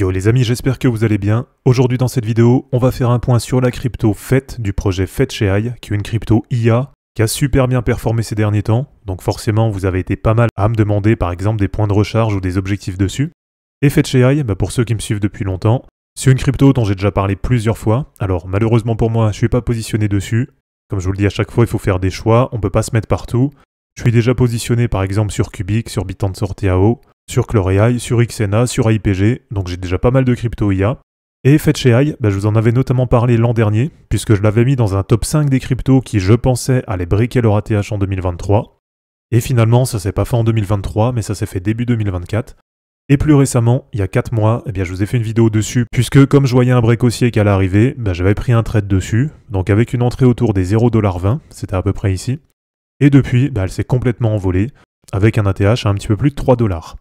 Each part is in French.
Yo les amis, j'espère que vous allez bien. Aujourd'hui dans cette vidéo, on va faire un point sur la crypto FET du projet FET chez qui est une crypto IA qui a super bien performé ces derniers temps. Donc forcément, vous avez été pas mal à me demander par exemple des points de recharge ou des objectifs dessus. Et FET chez bah, pour ceux qui me suivent depuis longtemps, c'est une crypto dont j'ai déjà parlé plusieurs fois. Alors malheureusement pour moi, je suis pas positionné dessus. Comme je vous le dis à chaque fois, il faut faire des choix, on peut pas se mettre partout. Je suis déjà positionné par exemple sur Cubic, sur de TAO, sur Chloréai, sur Xena, sur IPG, donc j'ai déjà pas mal de crypto IA. Et Fetch AI, bah, je vous en avais notamment parlé l'an dernier, puisque je l'avais mis dans un top 5 des cryptos qui, je pensais, allaient briquer leur ATH en 2023. Et finalement, ça s'est pas fait en 2023, mais ça s'est fait début 2024. Et plus récemment, il y a 4 mois, eh bien, je vous ai fait une vidéo dessus, puisque comme je voyais un haussier qui allait arriver, bah, j'avais pris un trade dessus, donc avec une entrée autour des 0,20$, c'était à peu près ici. Et depuis, bah, elle s'est complètement envolée, avec un ATH à un petit peu plus de 3$.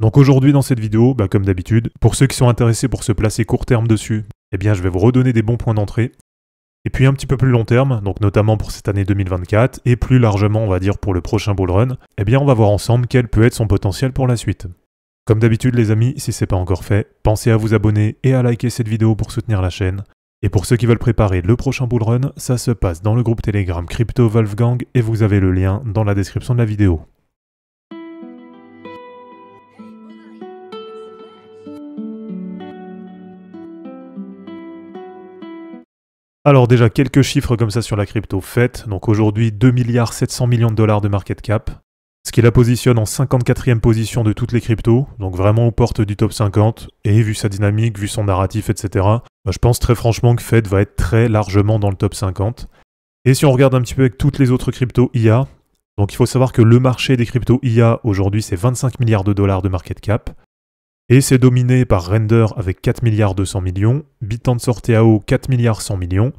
Donc aujourd'hui dans cette vidéo, bah, comme d'habitude, pour ceux qui sont intéressés pour se placer court terme dessus, eh bien je vais vous redonner des bons points d'entrée. Et puis un petit peu plus long terme, donc notamment pour cette année 2024, et plus largement on va dire pour le prochain bull run, eh bien on va voir ensemble quel peut être son potentiel pour la suite. Comme d'habitude les amis, si c'est pas encore fait, pensez à vous abonner et à liker cette vidéo pour soutenir la chaîne. Et pour ceux qui veulent préparer le prochain bull run, ça se passe dans le groupe Telegram Crypto Wolfgang et vous avez le lien dans la description de la vidéo. Alors déjà quelques chiffres comme ça sur la crypto FET Donc aujourd'hui 2 milliards 700 millions de dollars de market cap, ce qui la positionne en 54e position de toutes les cryptos, donc vraiment aux portes du top 50. Et vu sa dynamique, vu son narratif, etc. Bah, je pense très franchement que Fed va être très largement dans le top 50. Et si on regarde un petit peu avec toutes les autres cryptos IA, donc il faut savoir que le marché des cryptos IA aujourd'hui c'est 25 milliards de dollars de market cap. Et c'est dominé par Render avec 4 milliards 200 millions, BitTensor TAO 4 milliards 100 millions,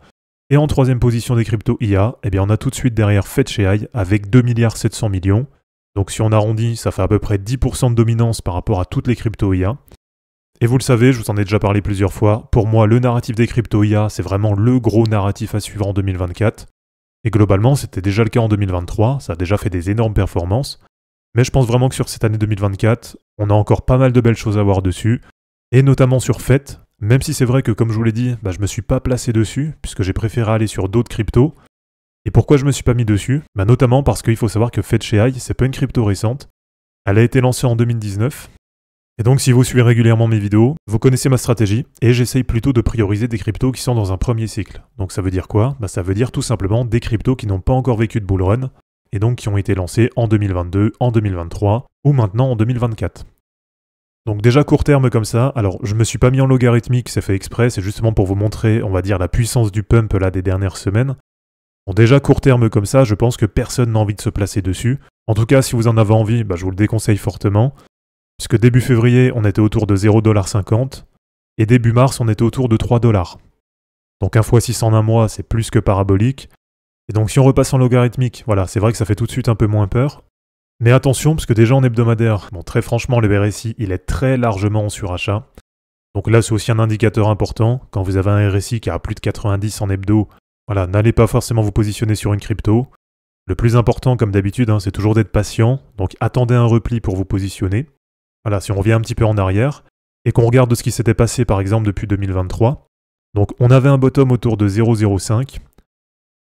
et en troisième position des cryptos IA, eh bien on a tout de suite derrière Fetch avec 2 milliards 700 millions. Donc si on arrondit, ça fait à peu près 10% de dominance par rapport à toutes les cryptos IA. Et vous le savez, je vous en ai déjà parlé plusieurs fois, pour moi le narratif des cryptos IA, c'est vraiment le gros narratif à suivre en 2024. Et globalement, c'était déjà le cas en 2023, ça a déjà fait des énormes performances. Mais je pense vraiment que sur cette année 2024, on a encore pas mal de belles choses à voir dessus, et notamment sur FET, même si c'est vrai que comme je vous l'ai dit, bah, je me suis pas placé dessus, puisque j'ai préféré aller sur d'autres cryptos. Et pourquoi je me suis pas mis dessus bah, Notamment parce qu'il faut savoir que FET chez c'est pas une crypto récente, elle a été lancée en 2019. Et donc si vous suivez régulièrement mes vidéos, vous connaissez ma stratégie, et j'essaye plutôt de prioriser des cryptos qui sont dans un premier cycle. Donc ça veut dire quoi bah, Ça veut dire tout simplement des cryptos qui n'ont pas encore vécu de bull run, et donc qui ont été lancés en 2022, en 2023 ou maintenant en 2024. Donc déjà court terme comme ça, alors je me suis pas mis en logarithmique, c'est fait exprès, c'est justement pour vous montrer, on va dire, la puissance du pump là des dernières semaines. Bon déjà court terme comme ça, je pense que personne n'a envie de se placer dessus. En tout cas, si vous en avez envie, bah, je vous le déconseille fortement. Puisque début février, on était autour de 0,50$ et début mars, on était autour de 3$. Donc 1 x 6 en un mois, c'est plus que parabolique. Et donc si on repasse en logarithmique, voilà, c'est vrai que ça fait tout de suite un peu moins peur. Mais attention, parce que déjà en hebdomadaire, bon très franchement le RSI il est très largement en surachat. Donc là c'est aussi un indicateur important. Quand vous avez un RSI qui a plus de 90 en hebdo, voilà, n'allez pas forcément vous positionner sur une crypto. Le plus important comme d'habitude, hein, c'est toujours d'être patient, donc attendez un repli pour vous positionner. Voilà, si on revient un petit peu en arrière, et qu'on regarde ce qui s'était passé par exemple depuis 2023, donc on avait un bottom autour de 0,05,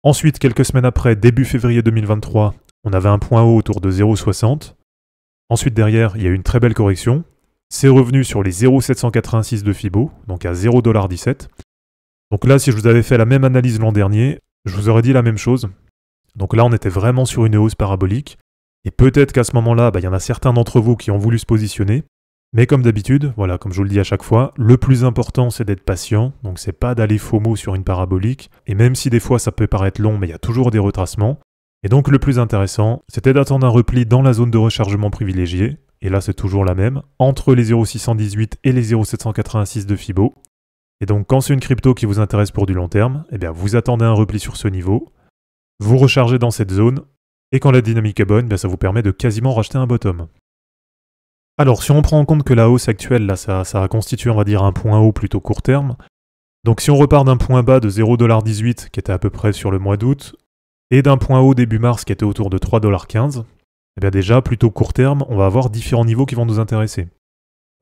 Ensuite, quelques semaines après, début février 2023, on avait un point haut autour de 0,60. Ensuite, derrière, il y a eu une très belle correction. C'est revenu sur les 0,786 de Fibo, donc à 0,17$. Donc là, si je vous avais fait la même analyse l'an dernier, je vous aurais dit la même chose. Donc là, on était vraiment sur une hausse parabolique. Et peut-être qu'à ce moment-là, bah, il y en a certains d'entre vous qui ont voulu se positionner. Mais comme d'habitude, voilà, comme je vous le dis à chaque fois, le plus important c'est d'être patient, donc c'est pas d'aller faux mot sur une parabolique, et même si des fois ça peut paraître long, mais il y a toujours des retracements. Et donc le plus intéressant, c'était d'attendre un repli dans la zone de rechargement privilégiée, et là c'est toujours la même, entre les 0,618 et les 0,786 de Fibo. Et donc quand c'est une crypto qui vous intéresse pour du long terme, eh bien vous attendez un repli sur ce niveau, vous rechargez dans cette zone, et quand la dynamique est bonne, eh ça vous permet de quasiment racheter un bottom. Alors, si on prend en compte que la hausse actuelle, là, ça, ça constitue, on va dire, un point haut plutôt court terme. Donc, si on repart d'un point bas de 0,18$ qui était à peu près sur le mois d'août, et d'un point haut début mars qui était autour de 3,15$, eh bien déjà, plutôt court terme, on va avoir différents niveaux qui vont nous intéresser.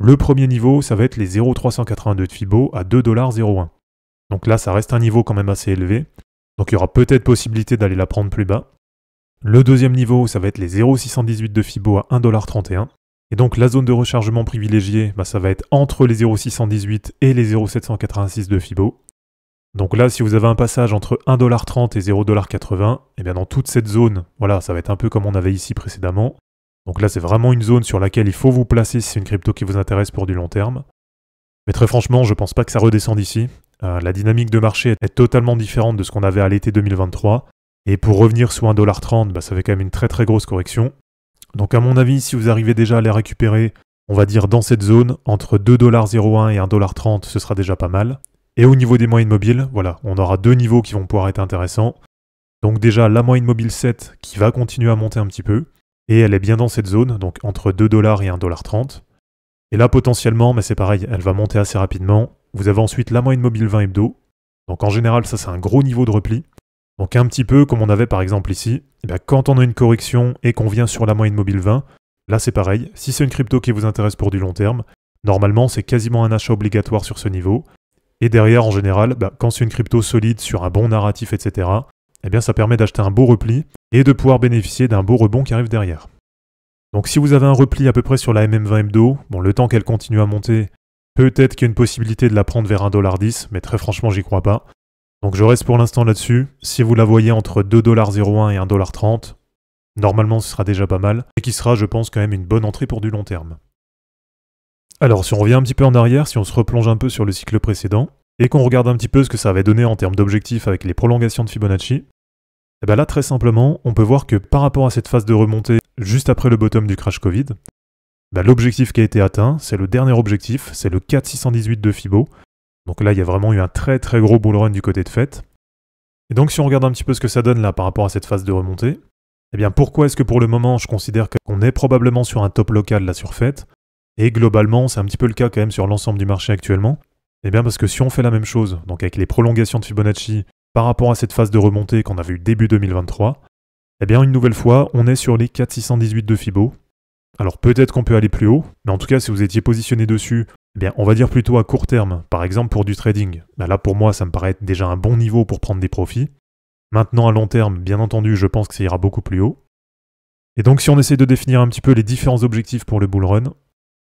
Le premier niveau, ça va être les 0,382 de FIBO à 2,01$. Donc là, ça reste un niveau quand même assez élevé. Donc il y aura peut-être possibilité d'aller la prendre plus bas. Le deuxième niveau, ça va être les 0,618 de FIBO à 1,31$. Et donc la zone de rechargement privilégiée, bah, ça va être entre les 0,618 et les 0,786 de FIBO. Donc là, si vous avez un passage entre 1,30$ et 0,80$, et eh bien dans toute cette zone, voilà, ça va être un peu comme on avait ici précédemment. Donc là, c'est vraiment une zone sur laquelle il faut vous placer si c'est une crypto qui vous intéresse pour du long terme. Mais très franchement, je pense pas que ça redescende ici. Euh, la dynamique de marché est totalement différente de ce qu'on avait à l'été 2023. Et pour revenir sous 1,30$, bah, ça fait quand même une très très grosse correction. Donc à mon avis, si vous arrivez déjà à les récupérer, on va dire dans cette zone, entre 2,01$ et 1,30$, ce sera déjà pas mal. Et au niveau des moyennes mobiles, voilà, on aura deux niveaux qui vont pouvoir être intéressants. Donc déjà la moyenne mobile 7 qui va continuer à monter un petit peu, et elle est bien dans cette zone, donc entre 2$ et 1,30$. Et là potentiellement, mais c'est pareil, elle va monter assez rapidement. Vous avez ensuite la moyenne mobile 20 hebdo. Donc en général, ça c'est un gros niveau de repli. Donc un petit peu comme on avait par exemple ici, eh quand on a une correction et qu'on vient sur la moyenne mobile 20, là c'est pareil, si c'est une crypto qui vous intéresse pour du long terme, normalement c'est quasiment un achat obligatoire sur ce niveau. Et derrière en général, bah, quand c'est une crypto solide sur un bon narratif, etc., eh bien ça permet d'acheter un beau repli et de pouvoir bénéficier d'un beau rebond qui arrive derrière. Donc si vous avez un repli à peu près sur la MM20 hebdo, bon le temps qu'elle continue à monter, peut-être qu'il y a une possibilité de la prendre vers 1,10$, mais très franchement j'y crois pas. Donc je reste pour l'instant là-dessus. Si vous la voyez entre 2,01$ et 1,30$, normalement ce sera déjà pas mal, et qui sera, je pense, quand même une bonne entrée pour du long terme. Alors si on revient un petit peu en arrière, si on se replonge un peu sur le cycle précédent, et qu'on regarde un petit peu ce que ça avait donné en termes d'objectifs avec les prolongations de Fibonacci, et eh bien là très simplement, on peut voir que par rapport à cette phase de remontée juste après le bottom du crash Covid, bah, l'objectif qui a été atteint, c'est le dernier objectif, c'est le 4618 de Fibo, donc là, il y a vraiment eu un très très gros bull run du côté de FET. Et donc si on regarde un petit peu ce que ça donne là par rapport à cette phase de remontée, eh bien pourquoi est-ce que pour le moment je considère qu'on est probablement sur un top local là sur FET, Et globalement, c'est un petit peu le cas quand même sur l'ensemble du marché actuellement. Eh bien parce que si on fait la même chose, donc avec les prolongations de Fibonacci par rapport à cette phase de remontée qu'on a eu début 2023, eh bien une nouvelle fois, on est sur les 4618 de Fibo. Alors peut-être qu'on peut aller plus haut, mais en tout cas si vous étiez positionné dessus, eh on va dire plutôt à court terme, par exemple pour du trading. Bah là, pour moi, ça me paraît déjà un bon niveau pour prendre des profits. Maintenant, à long terme, bien entendu, je pense que ça ira beaucoup plus haut. Et donc, si on essaie de définir un petit peu les différents objectifs pour le bull run,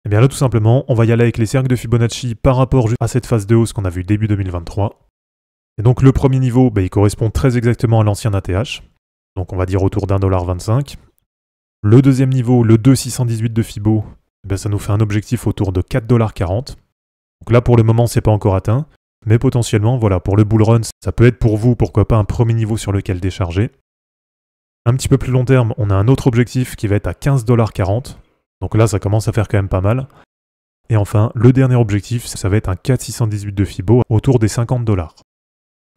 eh bien là, tout simplement, on va y aller avec les cercles de Fibonacci par rapport à cette phase de hausse qu'on a vue début 2023. Et donc, le premier niveau, bah, il correspond très exactement à l'ancien ATH. Donc, on va dire autour d'1,25$. Le deuxième niveau, le 2,618 de Fibo, eh ben, ça nous fait un objectif autour de 4,40$. Donc là, pour le moment, c'est pas encore atteint. Mais potentiellement, voilà, pour le bull run, ça peut être pour vous, pourquoi pas, un premier niveau sur lequel décharger. Un petit peu plus long terme, on a un autre objectif qui va être à 15,40$. Donc là, ça commence à faire quand même pas mal. Et enfin, le dernier objectif, ça va être un 4618 de FIBO autour des 50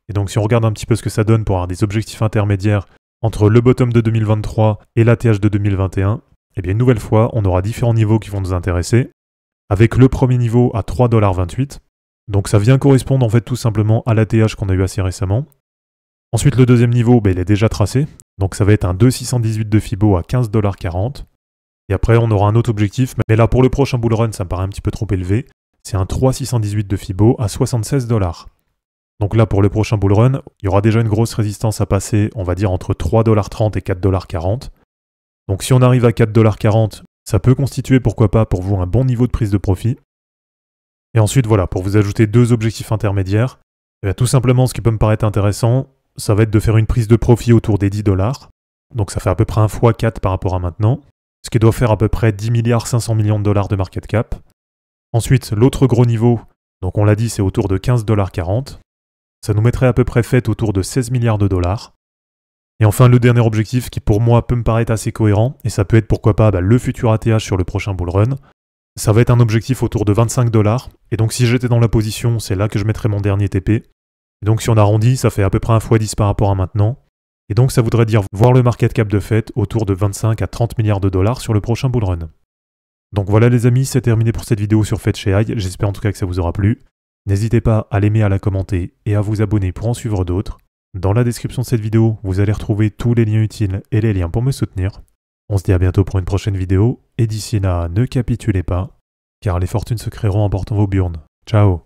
Et donc si on regarde un petit peu ce que ça donne pour avoir des objectifs intermédiaires entre le bottom de 2023 et l'ATH de 2021, et eh bien une nouvelle fois, on aura différents niveaux qui vont nous intéresser, avec le premier niveau à 3,28$. Donc ça vient correspondre en fait tout simplement à l'ATH qu'on a eu assez récemment. Ensuite le deuxième niveau, ben, il est déjà tracé, donc ça va être un 2,618 de Fibo à 15,40$. Et après on aura un autre objectif, mais là pour le prochain bull run ça me paraît un petit peu trop élevé, c'est un 3,618 de Fibo à 76$. Donc là, pour le prochain bullrun, il y aura déjà une grosse résistance à passer, on va dire entre 3,30$ et 4,40$. Donc si on arrive à 4,40$, ça peut constituer pourquoi pas pour vous un bon niveau de prise de profit. Et ensuite voilà, pour vous ajouter deux objectifs intermédiaires, eh tout simplement ce qui peut me paraître intéressant, ça va être de faire une prise de profit autour des 10 Donc ça fait à peu près 1 fois 4 par rapport à maintenant, ce qui doit faire à peu près 10 milliards 500 millions de dollars de market cap. Ensuite, l'autre gros niveau, donc on l'a dit, c'est autour de 15,40$. Ça nous mettrait à peu près fait autour de 16 milliards de dollars. Et enfin, le dernier objectif qui pour moi peut me paraître assez cohérent, et ça peut être pourquoi pas bah, le futur ATH sur le prochain bull run, ça va être un objectif autour de 25 dollars, et donc si j'étais dans la position, c'est là que je mettrais mon dernier TP. Et donc si on arrondit, ça fait à peu près un fois 10 par rapport à maintenant. Et donc ça voudrait dire voir le market cap de fête autour de 25 à 30 milliards de dollars sur le prochain bull run. Donc voilà les amis, c'est terminé pour cette vidéo sur Fed chez j'espère en tout cas que ça vous aura plu. N'hésitez pas à l'aimer, à la commenter et à vous abonner pour en suivre d'autres. Dans la description de cette vidéo, vous allez retrouver tous les liens utiles et les liens pour me soutenir. On se dit à bientôt pour une prochaine vidéo, et d'ici là, ne capitulez pas, car les fortunes se créeront en portant vos burnes. Ciao